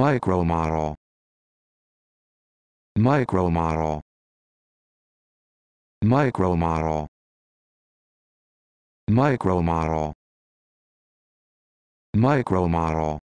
micromodel micromodel micromodel micromodel micromodel